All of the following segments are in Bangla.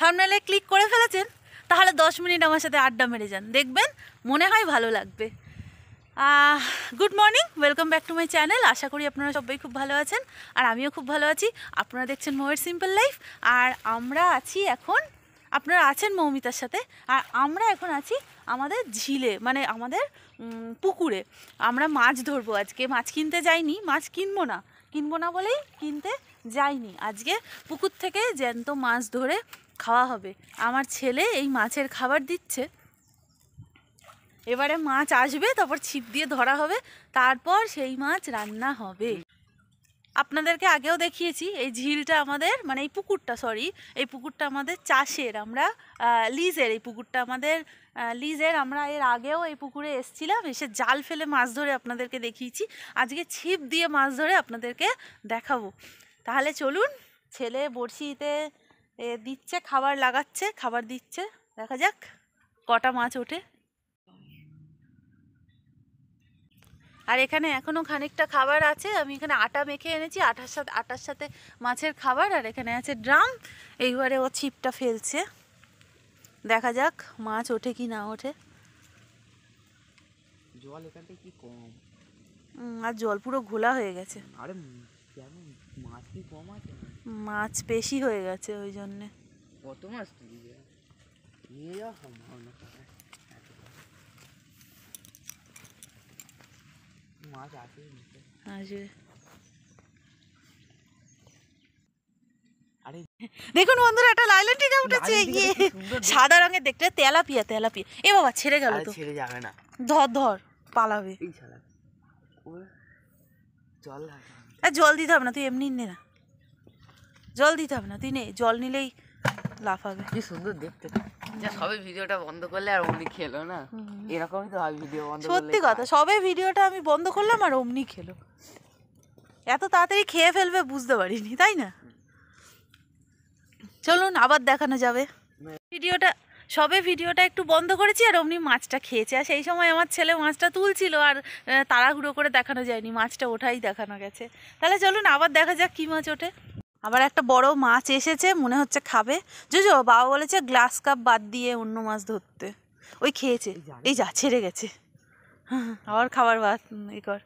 থামনেলে ক্লিক করে ফেলেছেন তাহলে দশ মিনিট আমার সাথে আড্ডা মেরে যান দেখবেন মনে হয় ভালো লাগবে good morning welcome back to my channel আশা করি আপনারা সবাই খুব ভালো আছেন আর আমিও খুব ভালো আছি আপনারা দেখছেন মোয়ের সিম্পল লাইফ আর আমরা আছি এখন আপনারা আছেন মৌমিতার সাথে আর আমরা এখন আছি আমাদের ঝিলে মানে আমাদের পুকুরে আমরা মাছ ধরবো আজকে মাছ কিনতে যাইনি মাছ কিনবো না কিনবো না বলেই কিনতে যাইনি আজকে পুকুর থেকে জ্যান্ত মাছ ধরে খাওয়া হবে আমার ছেলে এই মাছের খাবার দিচ্ছে এবারে মাছ আসবে তারপর ছিপ দিয়ে ধরা হবে তারপর সেই মাছ রান্না হবে আপনাদেরকে আগেও দেখিয়েছি এই ঝিলটা আমাদের মানে এই পুকুরটা সরি এই পুকুরটা আমাদের চাষের আমরা লিজের এই পুকুরটা আমাদের লিজের আমরা এর আগেও এই পুকুরে এসছিলাম এসে জাল ফেলে মাছ ধরে আপনাদেরকে দেখিয়েছি আজকে ছিপ দিয়ে মাছ ধরে আপনাদেরকে দেখাবো তাহলে চলুন ছেলে বড়শিতে এ দিচ্ছে খাবার লাগাচ্ছে খাবার দিচ্ছে দেখা যাক কটা মাছ ওঠে আর এখানে এখনও খানিকটা খাবার আছে আমি এখানে আটা মেখে এনেছি আটার সাথে আটার সাথে মাছের খাবার আর এখানে আছে ড্রাম এইবারে ও ছিপটা ফেলছে দেখা যাক মাছ ওঠে কি না ওঠে জল এখানটা কি কম আর জল পুরো ঘোলা হয়ে গেছে আরে মাছ কি কম আছে মাছ বেশি হয়ে গেছে ওই জন্যে কত মাছ নিয়ে দেখুন বন্ধুরা একটা লাইলেন টিকা উঠেছে গিয়ে সাদা রঙের দেখতে তেলাপিয়া তেলাপিয়া এ বাবা ছেড়ে গেল তো ছেড়ে যাবে না ধর ধর পালাবে জল জল দিতে হবে না তুই এমনি নে না জল দিতে হবে না তুই নে জল নিলেই লাফাবে কি সুন্দর দেখতে সবে ভিডিওটা বন্ধ করলে আর অমনি খেলো না এরকমই তো হয় ভিডিও বন্ধ সত্যি কথা সবে ভিডিওটা আমি বন্ধ করলাম আর অমনি খেলো এত তাড়াতাড়ি খেয়ে ফেলবে বুঝতে পারিনি তাই না চলুন আবার দেখানো যাবে ভিডিওটা সবে ভিডিওটা একটু বন্ধ করেছি আর অমনি মাছটা খেয়েছে আর সেই সময় আমার ছেলে মাছটা তুলছিল আর তাড়াহুড়ো করে দেখানো যায়নি মাছটা ওঠাই দেখানো গেছে তাহলে চলুন আবার দেখা যাক কী মাছ ওঠে আবার একটা বড় মাছ এসেছে মনে হচ্ছে খাবে জুজো বাবা বলেছে গ্লাস কাপ বাদ দিয়ে অন্য মাছ ধরতে ওই খেয়েছে এই যা ছেড়ে গেছে আবার খাবার বাদ এই কর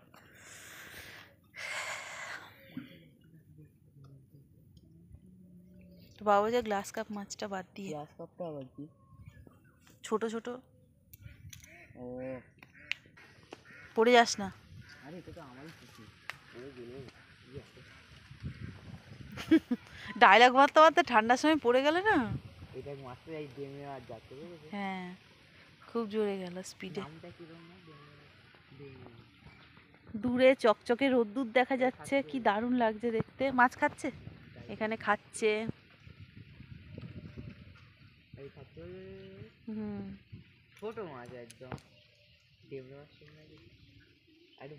তো বাবা যে গ্লাস কাপ মাছটা বাদ দিয়ে গ্লাস কাপটা বাদ দিয়ে ছোট ছোট ও পড়ে যাস না আরে তো আমারই পড়ে গেল ডায়লগ মারতে মারতে ঠান্ডার সময় পড়ে গেলে না হ্যাঁ খুব জোরে গেল স্পিডে দূরে চকচকে রোদ্দুর দেখা যাচ্ছে কি দারুণ লাগছে দেখতে মাছ খাচ্ছে এখানে খাচ্ছে হুম মাছ একদম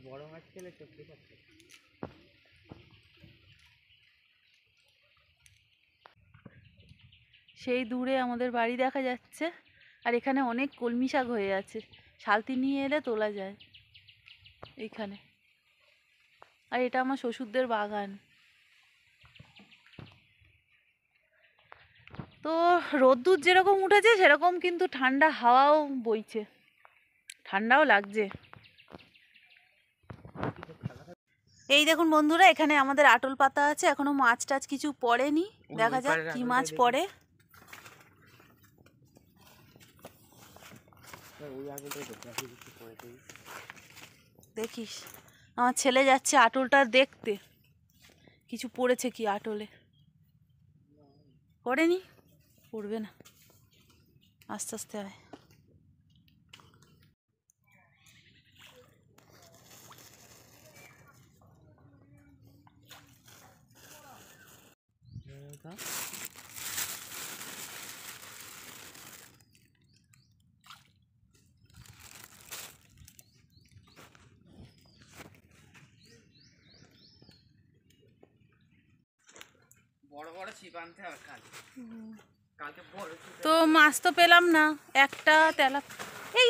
বড় মাছ খেলে চোখে খাচ্ছে সেই দূরে আমাদের বাড়ি দেখা যাচ্ছে আর এখানে অনেক কলমি শাক হয়ে আছে শালতি নিয়ে এলে তোলা যায় এইখানে আর এটা আমার শ্বশুরদের বাগান তো রোদ্দুর যেরকম উঠেছে সেরকম কিন্তু ঠান্ডা হাওয়াও বইছে ঠান্ডাও লাগছে এই দেখুন বন্ধুরা এখানে আমাদের আটল পাতা আছে এখনো মাছ টাছ কিছু পড়েনি দেখা যাক কি মাছ পড়ে হ্যাঁ, দেখিস আমার ছেলে যাচ্ছে আটলটা দেখতে কিছু পড়েছে কি আটলে পড়েনি পড়বে না আস্তে আস্তে হয় তো মাছ তো পেলাম না একটা তেলা এই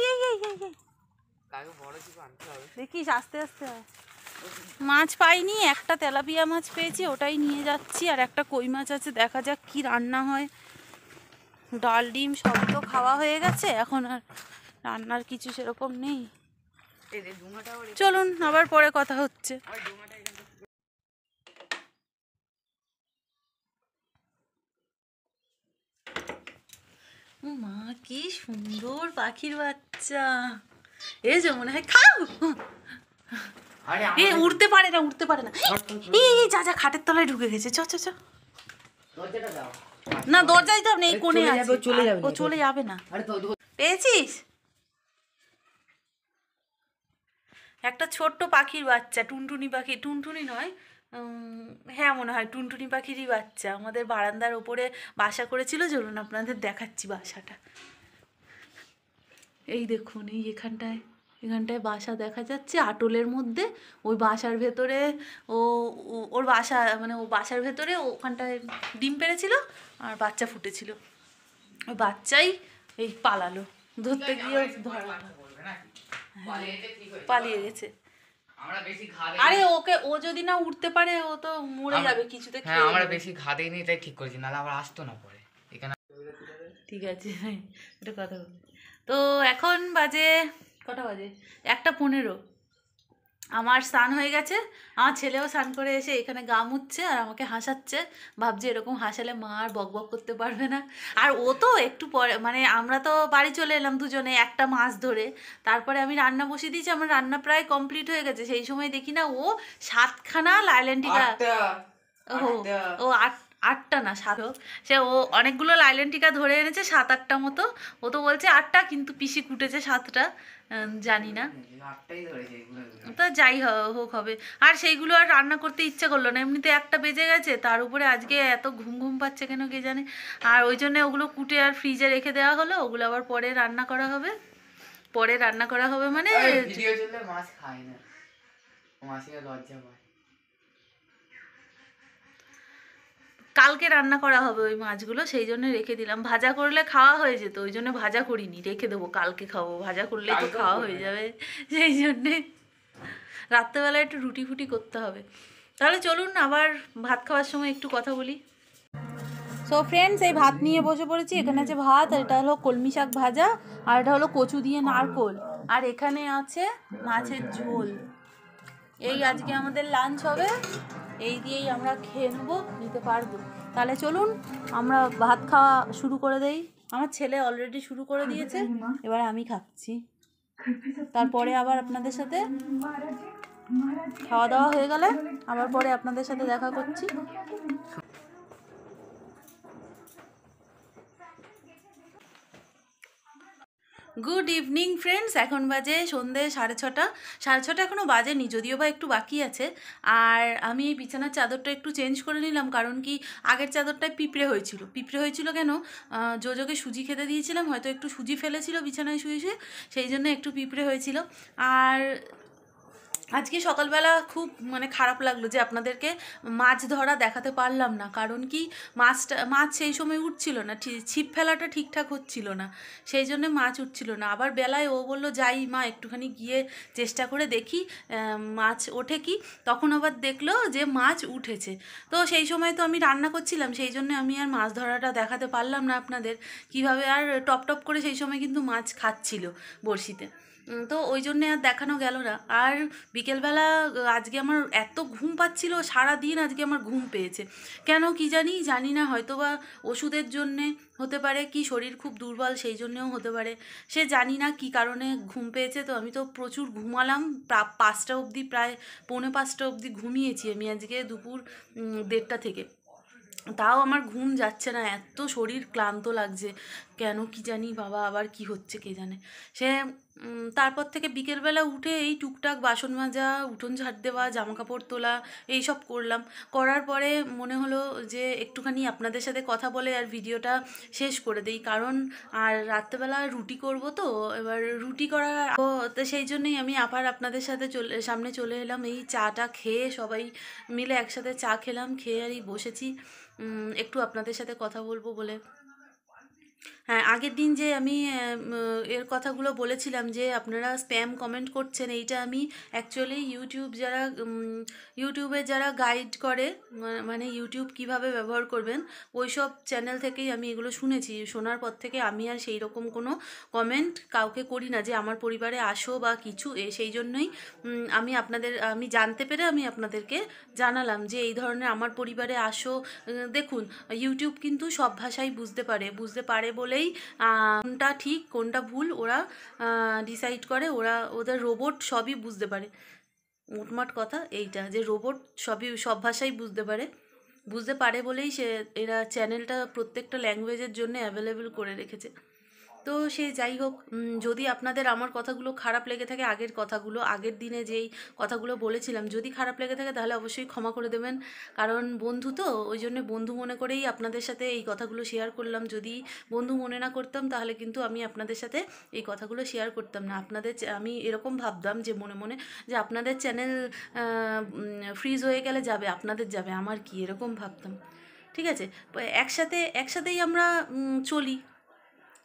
দেখিস আস্তে আস্তে মাছ পাইনি একটা তেলাপিয়া মাছ পেয়েছি ওটাই নিয়ে যাচ্ছি আর একটা কই মাছ আছে দেখা যাক কি রান্না হয় ডাল ডিম সব তো খাওয়া হয়ে গেছে এখন আর রান্নার কিছু সেরকম নেই চলুন আবার পরে কথা হচ্ছে মা কি সুন্দর পাখির বাচ্চা এ যে মনে হয় খাও এ উড়তে পারে না উড়তে পারে না এই যা যা খাটের তলায় ঢুকে গেছে চ চ চ না দরজায় তো নেই কোণে আছে চলে যাবে ও চলে যাবে না পেয়েছিস একটা ছোট্ট পাখির বাচ্চা টুনটুনি পাখি টুনটুনি নয় হ্যাঁ মনে হয় টুনটুনি পাখিরই বাচ্চা আমাদের বারান্দার ওপরে বাসা করেছিল চলুন আপনাদের দেখাচ্ছি বাসাটা এই দেখুন এই এখানটায় এখানটায় বাসা দেখা যাচ্ছে আটলের মধ্যে ওই বাসার ভেতরে ও ওর বাসা মানে ও বাসার ভেতরে ওখানটায় ডিম পেরেছিল আর বাচ্চা ফুটেছিল ওই বাচ্চাই এই পালালো ধরতে গিয়ে ধরা হ্যাঁ, পালিয়ে গেছে আমরা বেশি খাদে আরে ওকে ও যদি না উঠতে পারে ও তো মরে যাবে কিছুতে হ্যাঁ আমরা বেশি খাদে নি তাই ঠিক করেছি নাহলে আবার আসতো না পরে এখানে ঠিক আছে এটা কথা তো এখন বাজে কটা বাজে একটা পনেরো আমার স্নান হয়ে গেছে আমার ছেলেও স্নান করে এসে এখানে গা মুচ্ছে আর আমাকে হাসাচ্ছে ভাবছে এরকম হাসালে মা আর বক বক করতে পারবে না আর ও তো একটু পরে মানে আমরা তো বাড়ি চলে এলাম দুজনে একটা মাছ ধরে তারপরে আমি রান্না বসিয়ে দিয়েছি আমার রান্না প্রায় কমপ্লিট হয়ে গেছে সেই সময় দেখি না ও সাতখানা লাইল্যান্ডিকা ও আট আটটা না সাত সে ও অনেকগুলো টিকা ধরে এনেছে সাত আটটা মতো ও তো বলছে আটটা কিন্তু পিসি কুটেছে সাতটা জানি না তো যাই হোক হবে আর সেইগুলো আর রান্না করতে ইচ্ছা করলো না এমনিতে একটা বেজে গেছে তার উপরে আজকে এত ঘুম ঘুম পাচ্ছে কেন কে জানে আর ওই জন্য ওগুলো কুটে আর ফ্রিজে রেখে দেওয়া হলো ওগুলো আবার পরে রান্না করা হবে পরে রান্না করা হবে মানে মাছ খায় না লজ্জা পায় কালকে রান্না করা হবে ওই মাছগুলো সেই জন্য রেখে দিলাম ভাজা করলে খাওয়া হয়ে যেত ওই জন্য ভাজা করিনি রেখে দেবো কালকে খাবো ভাজা করলে তো খাওয়া হয়ে যাবে সেই জন্যে রাত্রেবেলা একটু রুটি ফুটি করতে হবে তাহলে চলুন আবার ভাত খাওয়ার সময় একটু কথা বলি সো ফ্রেন্ডস এই ভাত নিয়ে বসে পড়েছি এখানে আছে ভাত আর এটা হলো কলমি শাক ভাজা আর এটা হলো কচু দিয়ে নারকোল আর এখানে আছে মাছের ঝোল এই আজকে আমাদের লাঞ্চ হবে এই দিয়েই আমরা খেয়ে নেবো নিতে পারবো তাহলে চলুন আমরা ভাত খাওয়া শুরু করে দেই আমার ছেলে অলরেডি শুরু করে দিয়েছে এবার আমি খাচ্ছি তারপরে আবার আপনাদের সাথে খাওয়া দাওয়া হয়ে গেলে আবার পরে আপনাদের সাথে দেখা করছি গুড ইভিনিং ফ্রেন্ডস এখন বাজে সন্ধে সাড়ে ছটা সাড়ে ছটা এখনও বাজেনি যদিও বা একটু বাকি আছে আর আমি এই বিছানার চাদরটা একটু চেঞ্জ করে নিলাম কারণ কি আগের চাদরটায় পিঁপড়ে হয়েছিল পিঁপড়ে হয়েছিল কেন জোজোকে সুজি খেতে দিয়েছিলাম হয়তো একটু সুজি ফেলেছিল বিছানায় শুয়ে শুয়ে সেই জন্য একটু পিঁপড়ে হয়েছিল আর আজকে সকালবেলা খুব মানে খারাপ লাগলো যে আপনাদেরকে মাছ ধরা দেখাতে পারলাম না কারণ কি মাছটা মাছ সেই সময় উঠছিল না ছিপ ফেলাটা ঠিকঠাক হচ্ছিল না সেই জন্য মাছ উঠছিল না আবার বেলায় ও বলল যাই মা একটুখানি গিয়ে চেষ্টা করে দেখি মাছ ওঠে কি তখন আবার দেখলো যে মাছ উঠেছে তো সেই সময় তো আমি রান্না করছিলাম সেই জন্য আমি আর মাছ ধরাটা দেখাতে পারলাম না আপনাদের কিভাবে আর টপ টপ করে সেই সময় কিন্তু মাছ খাচ্ছিল বড়শিতে তো ওই জন্যে আর দেখানো গেল না আর বিকেলবেলা আজকে আমার এত ঘুম পাচ্ছিল সারা দিন আজকে আমার ঘুম পেয়েছে কেন কি জানি জানি না হয়তো বা ওষুধের জন্যে হতে পারে কি শরীর খুব দুর্বল সেই জন্যেও হতে পারে সে জানি না কি কারণে ঘুম পেয়েছে তো আমি তো প্রচুর ঘুমালাম পাঁচটা অবধি প্রায় পৌনে পাঁচটা অবধি ঘুমিয়েছি আমি আজকে দুপুর দেড়টা থেকে তাও আমার ঘুম যাচ্ছে না এত শরীর ক্লান্ত লাগছে কেন কি জানি বাবা আবার কি হচ্ছে কে জানে সে তারপর থেকে বিকেলবেলা উঠে এই টুকটাক বাসন মাজা উঠোন ঝাড় দেওয়া জামা কাপড় তোলা এই সব করলাম করার পরে মনে হলো যে একটুখানি আপনাদের সাথে কথা বলে আর ভিডিওটা শেষ করে দেই কারণ আর রাত্রেবেলা রুটি করব তো এবার রুটি করার তো সেই জন্যই আমি আবার আপনাদের সাথে চলে সামনে চলে এলাম এই চাটা খেয়ে সবাই মিলে একসাথে চা খেলাম খেয়ে আর এই বসেছি একটু আপনাদের সাথে কথা বলবো বলে হ্যাঁ আগের দিন যে আমি এর কথাগুলো বলেছিলাম যে আপনারা স্প্যাম কমেন্ট করছেন এইটা আমি অ্যাকচুয়ালি ইউটিউব যারা ইউটিউবে যারা গাইড করে মানে ইউটিউব কিভাবে ব্যবহার করবেন ওই সব চ্যানেল থেকেই আমি এগুলো শুনেছি শোনার পর থেকে আমি আর সেই রকম কোনো কমেন্ট কাউকে করি না যে আমার পরিবারে আসো বা কিছু এ সেই জন্যই আমি আপনাদের আমি জানতে পেরে আমি আপনাদেরকে জানালাম যে এই ধরনের আমার পরিবারে আসো দেখুন ইউটিউব কিন্তু সব ভাষাই বুঝতে পারে বুঝতে পারে বলে করেই কোনটা ঠিক কোনটা ভুল ওরা ডিসাইড করে ওরা ওদের রোবট সবই বুঝতে পারে মোটমাট কথা এইটা যে রোবট সবই সব ভাষাই বুঝতে পারে বুঝতে পারে বলেই সে এরা চ্যানেলটা প্রত্যেকটা ল্যাঙ্গুয়েজের জন্য অ্যাভেলেবেল করে রেখেছে তো সে যাই হোক যদি আপনাদের আমার কথাগুলো খারাপ লেগে থাকে আগের কথাগুলো আগের দিনে যেই কথাগুলো বলেছিলাম যদি খারাপ লেগে থাকে তাহলে অবশ্যই ক্ষমা করে দেবেন কারণ বন্ধু তো ওই জন্য বন্ধু মনে করেই আপনাদের সাথে এই কথাগুলো শেয়ার করলাম যদি বন্ধু মনে না করতাম তাহলে কিন্তু আমি আপনাদের সাথে এই কথাগুলো শেয়ার করতাম না আপনাদের আমি এরকম ভাবতাম যে মনে মনে যে আপনাদের চ্যানেল ফ্রিজ হয়ে গেলে যাবে আপনাদের যাবে আমার কি এরকম ভাবতাম ঠিক আছে একসাথে একসাথেই আমরা চলি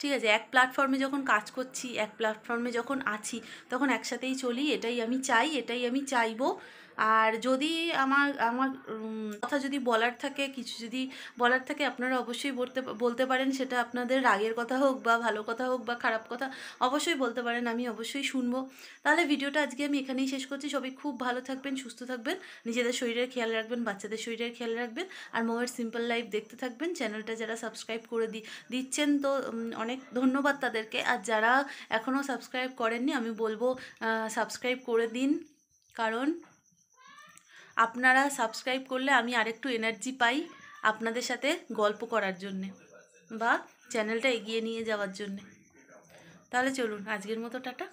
ঠিক আছে এক প্ল্যাটফর্মে যখন কাজ করছি এক প্ল্যাটফর্মে যখন আছি তখন একসাথেই চলি এটাই আমি চাই এটাই আমি চাইবো আর যদি আমার আমার কথা যদি বলার থাকে কিছু যদি বলার থাকে আপনারা অবশ্যই বলতে বলতে পারেন সেটা আপনাদের রাগের কথা হোক বা ভালো কথা হোক বা খারাপ কথা অবশ্যই বলতে পারেন আমি অবশ্যই শুনবো তাহলে ভিডিওটা আজকে আমি এখানেই শেষ করছি সবাই খুব ভালো থাকবেন সুস্থ থাকবেন নিজেদের শরীরের খেয়াল রাখবেন বাচ্চাদের শরীরের খেয়াল রাখবেন আর মোয়ের সিম্পল লাইফ দেখতে থাকবেন চ্যানেলটা যারা সাবস্ক্রাইব করে দি দিচ্ছেন তো অনেক ধন্যবাদ তাদেরকে আর যারা এখনও সাবস্ক্রাইব করেননি আমি বলবো সাবস্ক্রাইব করে দিন কারণ আপনারা সাবস্ক্রাইব করলে আমি আরেকটু এনার্জি পাই আপনাদের সাথে গল্প করার জন্যে বা চ্যানেলটা এগিয়ে নিয়ে যাওয়ার জন্যে তাহলে চলুন আজকের মতো টাটা